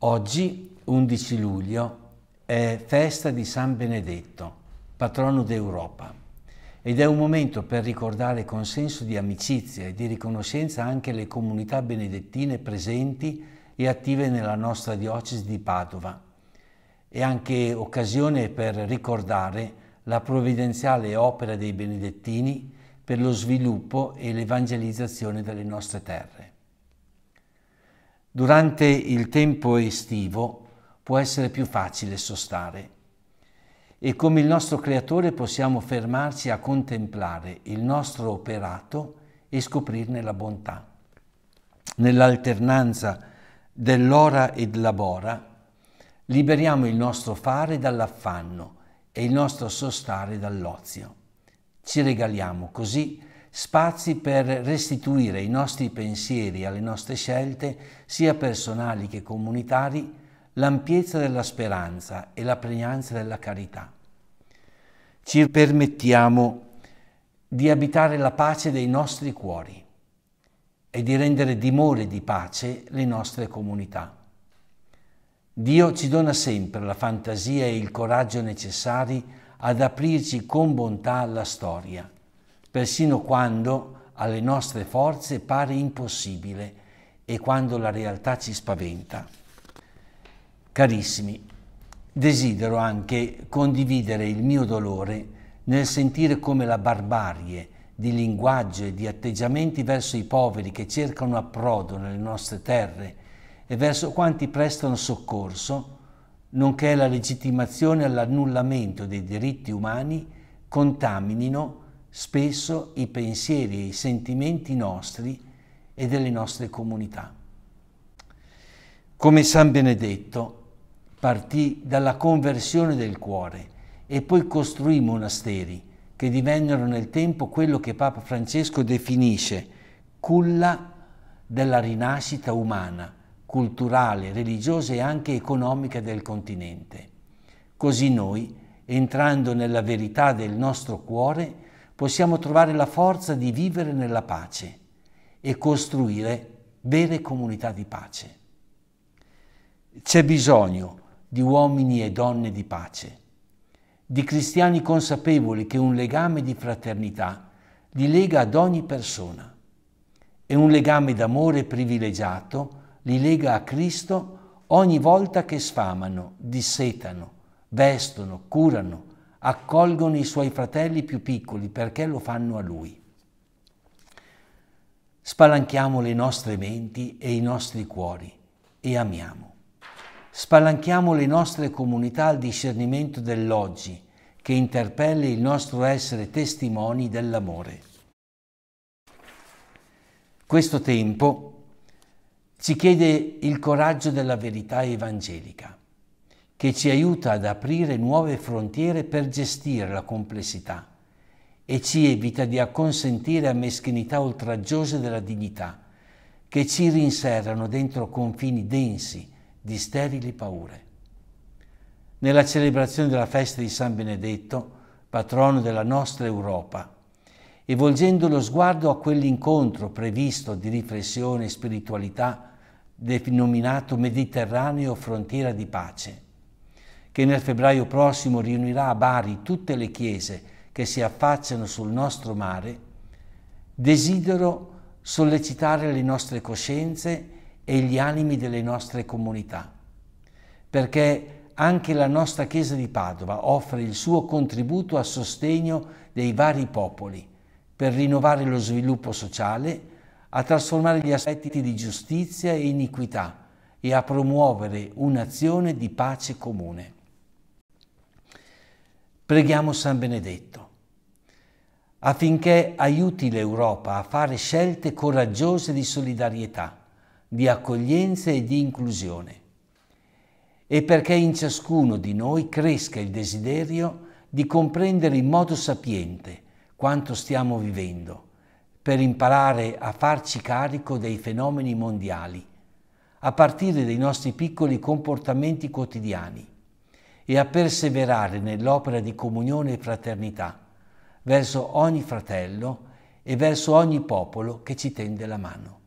Oggi, 11 luglio, è festa di San Benedetto, patrono d'Europa, ed è un momento per ricordare con senso di amicizia e di riconoscenza anche le comunità benedettine presenti e attive nella nostra diocesi di Padova è anche occasione per ricordare la provvidenziale opera dei benedettini per lo sviluppo e l'evangelizzazione delle nostre terre. Durante il tempo estivo può essere più facile sostare e come il nostro Creatore possiamo fermarci a contemplare il nostro operato e scoprirne la bontà. Nell'alternanza dell'ora e della bora, Liberiamo il nostro fare dall'affanno e il nostro sostare dall'ozio. Ci regaliamo così spazi per restituire i nostri pensieri alle nostre scelte, sia personali che comunitari, l'ampiezza della speranza e la pregnanza della carità. Ci permettiamo di abitare la pace dei nostri cuori e di rendere dimore di pace le nostre comunità. Dio ci dona sempre la fantasia e il coraggio necessari ad aprirci con bontà alla storia, persino quando alle nostre forze pare impossibile e quando la realtà ci spaventa. Carissimi, desidero anche condividere il mio dolore nel sentire come la barbarie di linguaggio e di atteggiamenti verso i poveri che cercano approdo nelle nostre terre, e verso quanti prestano soccorso, nonché la legittimazione all'annullamento dei diritti umani, contaminino spesso i pensieri e i sentimenti nostri e delle nostre comunità. Come San Benedetto, partì dalla conversione del cuore e poi costruì monasteri che divennero nel tempo quello che Papa Francesco definisce culla della rinascita umana, culturale, religiosa e anche economica del continente. Così noi, entrando nella verità del nostro cuore, possiamo trovare la forza di vivere nella pace e costruire vere comunità di pace. C'è bisogno di uomini e donne di pace, di cristiani consapevoli che un legame di fraternità li lega ad ogni persona. È un legame d'amore privilegiato li lega a Cristo ogni volta che sfamano, dissetano, vestono, curano, accolgono i suoi fratelli più piccoli perché lo fanno a lui. Spalanchiamo le nostre menti e i nostri cuori e amiamo. Spalanchiamo le nostre comunità al discernimento dell'oggi che interpelle il nostro essere testimoni dell'amore. Questo tempo ci chiede il coraggio della verità evangelica, che ci aiuta ad aprire nuove frontiere per gestire la complessità e ci evita di acconsentire a meschinità oltraggiose della dignità, che ci rinserrano dentro confini densi di sterili paure. Nella celebrazione della festa di San Benedetto, patrono della nostra Europa, e volgendo lo sguardo a quell'incontro previsto di riflessione e spiritualità denominato Mediterraneo Frontiera di Pace, che nel febbraio prossimo riunirà a Bari tutte le chiese che si affacciano sul nostro mare, desidero sollecitare le nostre coscienze e gli animi delle nostre comunità, perché anche la nostra Chiesa di Padova offre il suo contributo a sostegno dei vari popoli per rinnovare lo sviluppo sociale, a trasformare gli aspetti di giustizia e iniquità e a promuovere un'azione di pace comune. Preghiamo San Benedetto affinché aiuti l'Europa a fare scelte coraggiose di solidarietà, di accoglienza e di inclusione e perché in ciascuno di noi cresca il desiderio di comprendere in modo sapiente quanto stiamo vivendo per imparare a farci carico dei fenomeni mondiali, a partire dai nostri piccoli comportamenti quotidiani e a perseverare nell'opera di comunione e fraternità verso ogni fratello e verso ogni popolo che ci tende la mano.